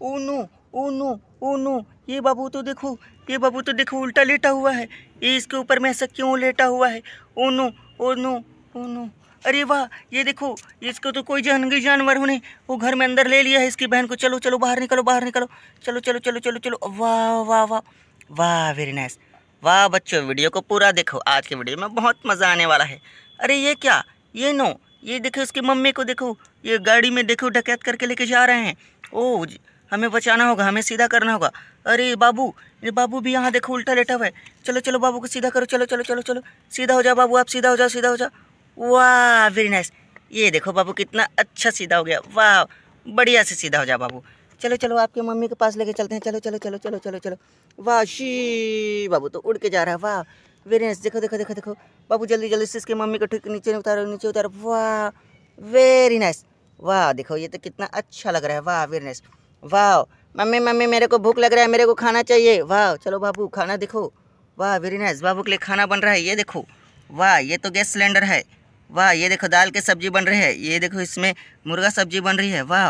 ओ no oh no oh no ये बाबू तो देखो ये बाबू तो देखो उल्टा लेटा हुआ है ये इसके ऊपर मैं ऐसा क्यों लेटा हुआ है oh no oh no oh no अरे वाह ये देखो इसको तो कोई जहनगी जानवर होने वो घर में अंदर ले लिया है इसकी बहन को चलो चलो बाहर निकलो बाहर निकलो चलो चलो चलो चलो चलो वाह वाह वाह वाह वेरी नाइस वाह बच्चों वीडियो को पूरा देखो आज के वीडियो में बहुत मज़ा आने वाला है अरे ये क्या ये नो ये देखो उसकी मम्मी को देखो ये गाड़ी में देखो डकैत करके लेके जा रहे हैं ओह हमें बचाना होगा हमें सीधा करना होगा अरे बाबू ये बाबू भी यहाँ देखो उल्टा लेटा हुआ है चलो चलो बाबू को सीधा करो चलो चलो चलो चलो सीधा हो जाओ बाबू आप सीधा हो जाओ सीधा हो जाओ वाह वेरी नाइस ये देखो बाबू कितना अच्छा सीधा हो गया वाह बढ़िया से सीधा हो जाओ बाबू चलो चलो आपके मम्मी के पास लेके चलते हैं चलो चलो चलो चलो चलो चलो वाह शी बाबू तो उड़ के जा रहा है वाह वेरी नाइस देखो देखो देखो देखो बाबू जल्दी जल्दी से इसके मम्मी को ठीक नीचे उतारो नीचे उतारो वाह वेरी नाइस वाह देखो ये तो कितना अच्छा लग रहा है वाह वेरी नाइस वाह मम्मी मम्मी मेरे को भूख लग रहा है मेरे को खाना चाहिए वाह चलो बाबू खाना देखो वाह वेरी नाइस बाबू के लिए खाना बन रहा है ये देखो वाह ये तो गैस सिलेंडर है वाह ये देखो दाल के सब्जी बन रही है ये देखो इसमें मुर्गा सब्जी बन रही है वाह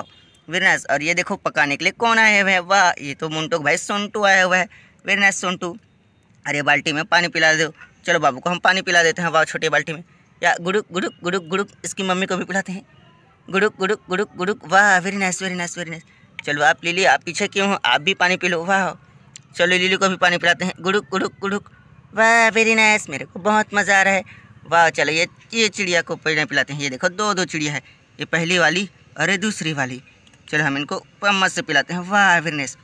वेरी नाइस और ये देखो पकाने के लिए कौन आए हुए हैं वाह ये तो मुंटो भाई सोनटू आया हुआ है वेरी नाइस सोनटू अरे बाल्टी में पानी पिला दो चलो बाबू को हम पानी पिला देते हैं वाह छोटी बाल्टी में या गुड़ुक गुड़ुक गुड़ुक गुड़ुक इसकी मम्मी को भी पिलाते हैं गुड़ुक गुड़ुक गुड़ुक गुड़ुक वाह very nice very nice very nice चलो आप लिली आप पीछे क्यों हो आप भी पानी पी लो वाह चलो लिली को भी पानी पिलाते हैं गुड़ुक गुड़ुक गुड़ुक वाह वेरी नाइस मेरे को बहुत मज़ा आ रहा है वाह चलो ये ये चिड़िया को पानी पिलाते हैं ये देखो दो दो चिड़िया है ये पहली वाली अरे दूसरी वाली चलो हम इनको मत से पिलाते हैं वाह वेरी नाइस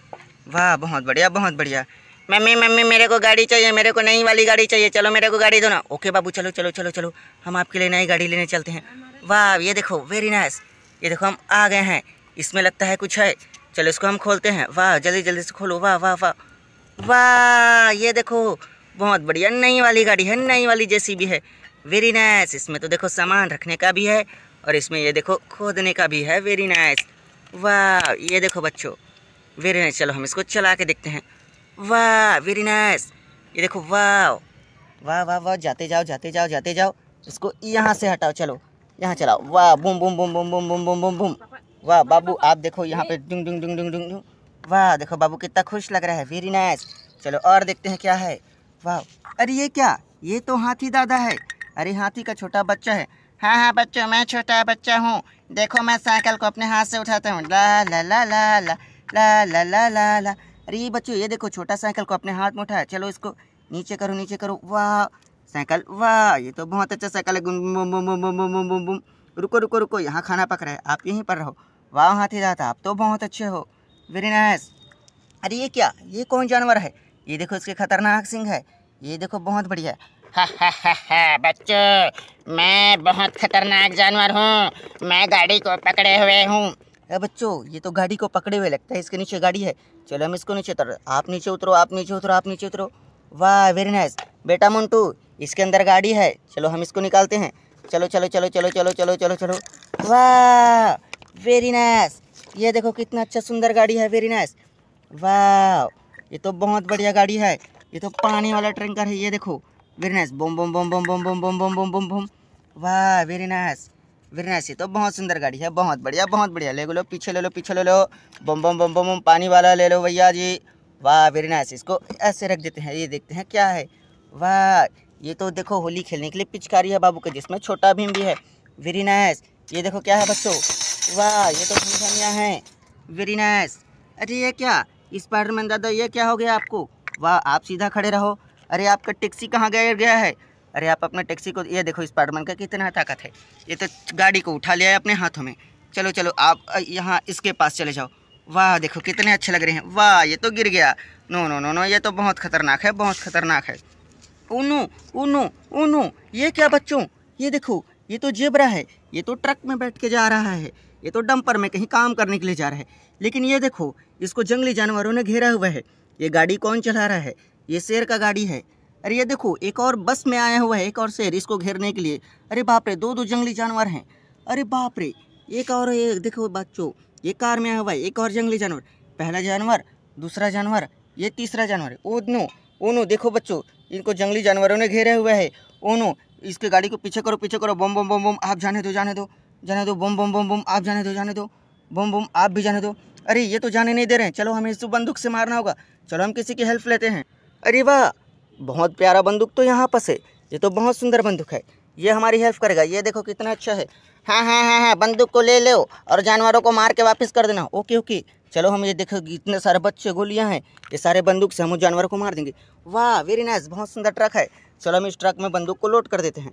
वाह बहुत बढ़िया बहुत बढ़िया मम्मी मम्मी मेरे को गाड़ी चाहिए मेरे को नई वाली गाड़ी चाहिए चलो मेरे को गाड़ी दो ना ओके बाबू चलो चलो चलो चलो हम आपके लिए नई गाड़ी लेने चलते हैं वाह ये देखो वेरी नाइस ये देखो हम आ गए हैं इसमें लगता है कुछ है चलो इसको हम खोलते हैं वाह जल्दी जल्दी से खोलो वाह वाह वाह वाह ये देखो बहुत बढ़िया नई वाली गाड़ी है नई वाली जैसी भी है वेरी नाइस इसमें तो देखो सामान रखने का भी है और इसमें ये देखो खोदने का भी है वेरी नाइस वाह ये देखो बच्चों वेरी नाइस चलो हम इसको चला के देखते हैं वाह वेरी नाइस ये देखो वाह वाह वाह वाह जाते जाओ जाते जाओ जाते जाओ इसको यहाँ से हटाओ चलो यहाँ चलाओ वाह बुम बुम बुम बुम बुम बुम बुम बुम बुम वाह बाबू आप देखो यहाँ पे डुंग डुंग डुंग डुंग डुंग वाह देखो बाबू कितना खुश लग रहा है वेरी नाइस चलो और देखते हैं क्या है वाह अरे ये क्या ये तो हाथी दादा है अरे हाथी का छोटा बच्चा है हाँ हाँ बच्चों मैं छोटा बच्चा हूँ देखो मैं साइकिल को अपने हाथ से उठाता हूँ ला ला ला ला ला ला ला ला ला ला अरे ये बच्चों ये देखो छोटा साइकिल को अपने हाथ में उठाया चलो इसको नीचे करो नीचे करो वाह साइकिल वाह ये तो बहुत अच्छा साइकिल है बुम बुम बुम बुम बुम बुम रुको रुको रुको यहाँ खाना पक रहा है आप यहीं पर रहो वाह हाथी दाता आप तो बहुत अच्छे हो वेरी नाइस अरे ये क्या ये कौन जानवर है ये देखो इसके खतरनाक सिंह है ये देखो बहुत बढ़िया हा हा हा हा बच्चों मैं बहुत खतरनाक जानवर हूँ मैं गाड़ी को पकड़े हुए हूँ अरे बच्चों ये तो गाड़ी को पकड़े हुए लगता है इसके नीचे गाड़ी है चलो हम इसको नीचे उतर आप नीचे उतरो आप नीचे उतरो आप नीचे उतरो वाह वेरी नाइस बेटा मोन्टू इसके अंदर गाड़ी है चलो हम इसको निकालते हैं चलो चलो चलो चलो चलो चलो चलो चलो वाह वेरी नाइस ये देखो कितना अच्छा सुंदर गाड़ी है वेरी नाइस वाह ये तो बहुत बढ़िया गाड़ी है ये तो पानी वाला ट्रेंकर है ये देखो वेरी नाइस बम bomb bomb bomb bomb bomb bomb bomb bomb bomb बम वाह वेरी नाइस वेरी नाइस ये तो बहुत सुंदर गाड़ी है बहुत बढ़िया बहुत बढ़िया ले लो पीछे ले लो पीछे ले लो बम बम बम बम बम पानी वाला ले लो भैया जी वाह वेरी नाइस इसको ऐसे रख देते हैं ये देखते हैं क्या है वाह ये तो देखो होली खेलने के लिए पिचकारी है बाबू के जिसमें छोटा भीम भी है वेरी नाइस ये देखो क्या है बच्चों वाह ये तो धनिया है वेरी नाइस अरे ये क्या स्पाइडरमैन दादा ये क्या हो गया आपको वाह आप सीधा खड़े रहो अरे आपका टैक्सी कहाँ गया गया है अरे आप अपने टैक्सी को ये देखो स्पाइडरमैन का कितना ताकत है ये तो गाड़ी को उठा लिया है अपने हाथों में चलो चलो आप यहाँ इसके पास चले जाओ वाह देखो कितने अच्छे लग रहे हैं वाह ये तो गिर गया नो नो नो नो ये तो बहुत खतरनाक है बहुत खतरनाक है ऊनू ऊनू ऊनू ये क्या बच्चों ये देखो ये तो जेबरा है ये तो ट्रक में बैठ के जा रहा है ये तो डंपर में कहीं काम करने के लिए जा रहा है लेकिन ये देखो इसको जंगली जानवरों ने घेरा हुआ है ये गाड़ी कौन चला रहा है ये शेर का गाड़ी है अरे ये देखो एक और बस में आया हुआ है एक और शेर इसको घेरने के लिए अरे बाप रे दो दो जंगली जानवर हैं अरे बाप रे एक और ये देखो बच्चों ये कार में आया हुआ है एक और जंगली जानवर पहला जानवर दूसरा जानवर ये तीसरा जानवर ओ नो ओ नो देखो बच्चों इनको जंगली जानवरों ने घेरा हुआ है ओ नो इसके गाड़ी को पीछे करो पीछे करो बम बम बम बम आप जाने दो जाने दो जाने दो बम बम बम बम आप जाने दो जाने दो बम बम आप भी जाने दो अरे ये तो जाने नहीं दे रहे हैं चलो हमें इसको बंदूक से मारना होगा चलो हम किसी की हेल्प लेते हैं अरे वाह बहुत प्यारा बंदूक तो यहाँ पर है ये तो बहुत सुंदर बंदूक है ये हमारी हेल्प करेगा ये देखो कितना अच्छा है हाँ हाँ हाँ हाँ बंदूक को ले लो और जानवरों को मार के वापस कर देना ओके ओके चलो हम ये देखो इतने सारे बच्चे गोलियाँ हैं ये सारे बंदूक से हम उस को मार देंगे वाह वेरी नाइस बहुत सुंदर ट्रक है चलो हम इस ट्रक में बंदूक को लोड कर देते हैं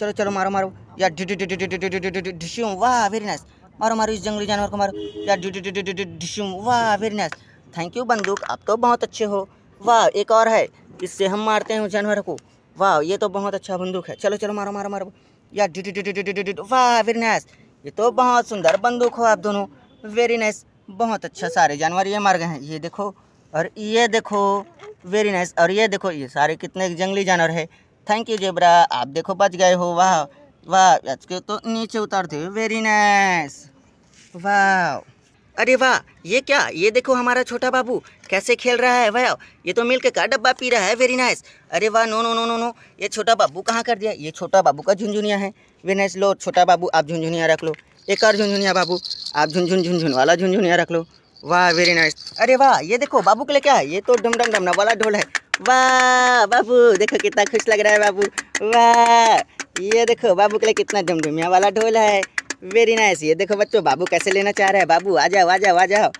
चलो चलो मारो मारो यार डिश्यूम वाह वेरी नाइस मारो मारो इस जंगली जानवर को मारो यार डिश्यूम वाह वेरी नाइस थैंक यू बंदूक आप तो बहुत अच्छे हो वाह एक और है इससे हम मारते हैं उस जानवर को वाह ये तो बहुत अच्छा बंदूक है चलो चलो मारो मारो मारो यार वाह वेरी नाइस ये तो बहुत सुंदर बंदूक हो आप दोनों वेरी नाइस बहुत अच्छा सारे जानवर ये मार गए हैं ये देखो और ये देखो वेरी नाइस और ये देखो ये सारे कितने जंगली जानवर है थैंक यू जेबरा आप देखो बच गए हो वाह वाह के तो नीचे उतारते हो वेरी नाइस वाह अरे वाह ये क्या ये देखो हमारा छोटा बाबू कैसे खेल रहा है वाह ये तो मिल्क का डब्बा पी रहा है वेरी नाइस अरे वाह no no no no no ये छोटा बाबू कहाँ कर दिया ये छोटा बाबू का झुंझुनिया है वेरी नाइस लो छोटा बाबू आप झुंझुनिया रख लो एक और झुंझुनिया बाबू आप झुंझुन झुंझुन वाला झुंझुनिया रख लो वाह वेरी नाइस अरे वाह ये देखो बाबू के लिए क्या है ये तो डमडम डमना वाला ढोल है वाह बाबू देखो कितना खुश लग रहा है बाबू वाह ये देखो बाबू के लिए कितना झमझमिया वाला ढोल है वेरी नाइस ये देखो बच्चों बाबू कैसे लेना चाह रहा है बाबू आ जाओ आ जाओ आ जाओ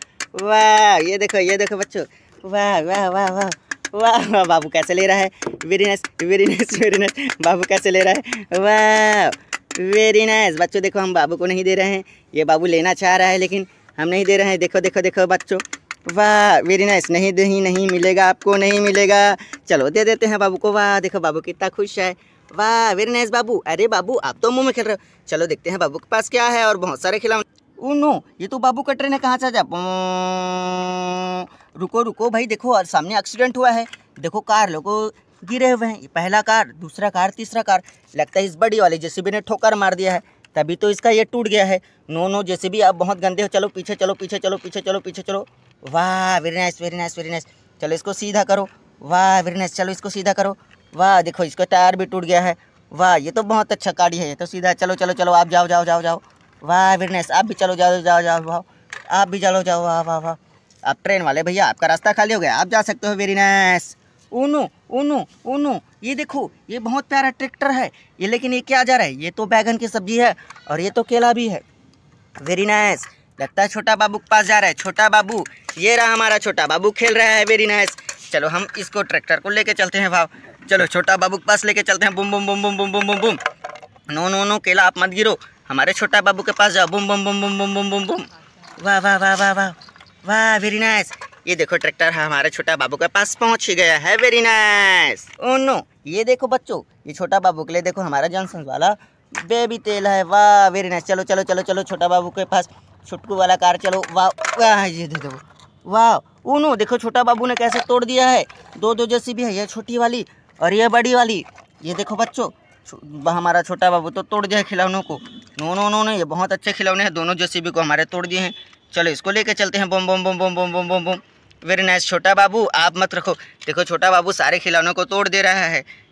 वाह ये देखो ये देखो बच्चों वाह वाह वाह वाह वाह वाह बाबू कैसे ले रहा है very nice very nice very nice बाबू कैसे ले रहा है वाह वेरी नाइस बच्चों देखो हम बाबू को नहीं दे रहे हैं ये बाबू लेना चाह रहा है लेकिन हम नहीं दे रहे हैं देखो देखो देखो बच्चों वाह वेरी नाइस नहीं दे नहीं मिलेगा आपको नहीं मिलेगा चलो दे देते हैं बाबू को वाह देखो बाबू कितना खुश है वाह वेरी नाइस बाबू अरे बाबू आप तो मुँह में खेल रहे हो चलो देखते हैं बाबू के पास क्या है और बहुत सारे खिलौने ओ नो ये तो बाबू का ट्रेन है कहाँ से जा रुको रुको भाई देखो और सामने एक्सीडेंट हुआ है देखो कार लोगों गिरे हुए हैं पहला कार दूसरा कार तीसरा कार लगता है इस बड़ी वाली जेसीबी ने ठोकर मार दिया है तभी तो इसका ये टूट गया है नो नो जेसीबी आप बहुत गंदे हो चलो पीछे चलो पीछे चलो पीछे चलो पीछे चलो वाह very nice very nice very nice चलो इसको सीधा करो वाह वेरी नाइस चलो इसको सीधा करो वाह देखो इसका टायर भी टूट गया है वाह ये तो बहुत अच्छा गाड़ी है ये तो सीधा चलो चलो चलो आप जाओ जाओ जाओ जाओ वाह वेरी नाइस आप भी चलो जाओ जाओ जाओ वाह आप भी चलो जाओ वाह वाह वाह आप ट्रेन वाले भैया आपका रास्ता खाली हो गया आप जा सकते हो वेरी नाइस ऊनू ऊनू ऊनू ये देखो ये बहुत प्यारा ट्रैक्टर है ये लेकिन ये क्या जा रहा है ये तो बैगन की सब्जी है और ये तो केला भी है वेरी नाइस लगता है छोटा बाबू के पास जा रहा है छोटा बाबू ये रहा हमारा छोटा बाबू खेल रहा है वेरी नाइस चलो हम इसको ट्रैक्टर को लेके चलते हैं भाव चलो छोटा बाबू के पास लेके चलते हैं बुम बुम बुम बुम बुम बुम बुम बुम नो नो नो केला आप मत गिरो हमारे छोटा बाबू के पास जाओ बुम बुम बुम बुम बुम बुम बुम बुम वाह वाह वाह वाह वाह वाह वेरी नाइस ये देखो ट्रैक्टर हमारे छोटा बाबू के पास पहुंच ही गया है वेरी नाइस ओ नो ये देखो बच्चों ये छोटा बाबू के लिए देखो हमारा जॉनसन वाला बेबी तेल है वाह वेरी नाइस चलो चलो चलो चलो छोटा बाबू के पास छुटकू वाला कार चलो वाह वाह ये दे दो वाह ऊनू देखो छोटा बाबू ने कैसे तोड़ दिया है दो दो जैसी भी है यह छोटी वाली और यह बड़ी वाली ये देखो बच्चों हमारा छोटा बाबू तो तोड़ दिया है खिलौनों को नो नो नो नो ये बहुत अच्छे खिलौने हैं दोनों जेसीबी को हमारे तोड़ दिए हैं चलो इसको लेके चलते हैं बम bomb bomb bomb bomb bomb bomb बम वेरी नाइस छोटा बाबू आप मत रखो देखो छोटा बाबू सारे खिलौनों को तोड़ दे रहा है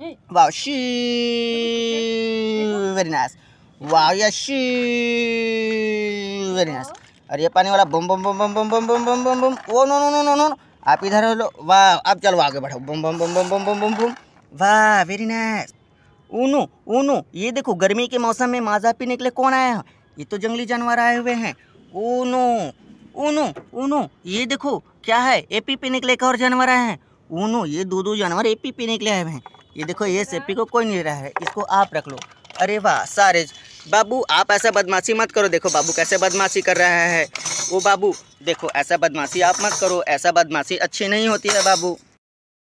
Wow, शू Very nice. Wow, yeah, शू Very nice. अरे ये पानी वाला bomb bomb bomb bomb bomb bomb bomb bomb bomb bomb oh no no no no no आप इधर हो लो वाह आप चलो आगे बढ़ो बम bomb bomb bomb bomb bomb bomb बम वाह वेरी नाइस ऊनो ऊनो ये देखो गर्मी के मौसम में माजा पीने के लिए कौन आया है ये तो जंगली जानवर आए हुए हैं ऊनो ऊनो ऊनो ये देखो क्या है एपी पीने के लिए एक और जानवर आए हैं ऊनो ये दो दो जानवर एपी पीने के लिए आए हुए हैं ये देखो ये सेप्पी को कोई नहीं रहा है इसको आप रख लो अरे वाह सारे बाबू आप ऐसा बदमाशी मत करो देखो बाबू कैसे बदमाशी कर रहा है वो बाबू देखो ऐसा बदमाशी आप मत करो ऐसा बदमाशी अच्छी नहीं होती है बाबू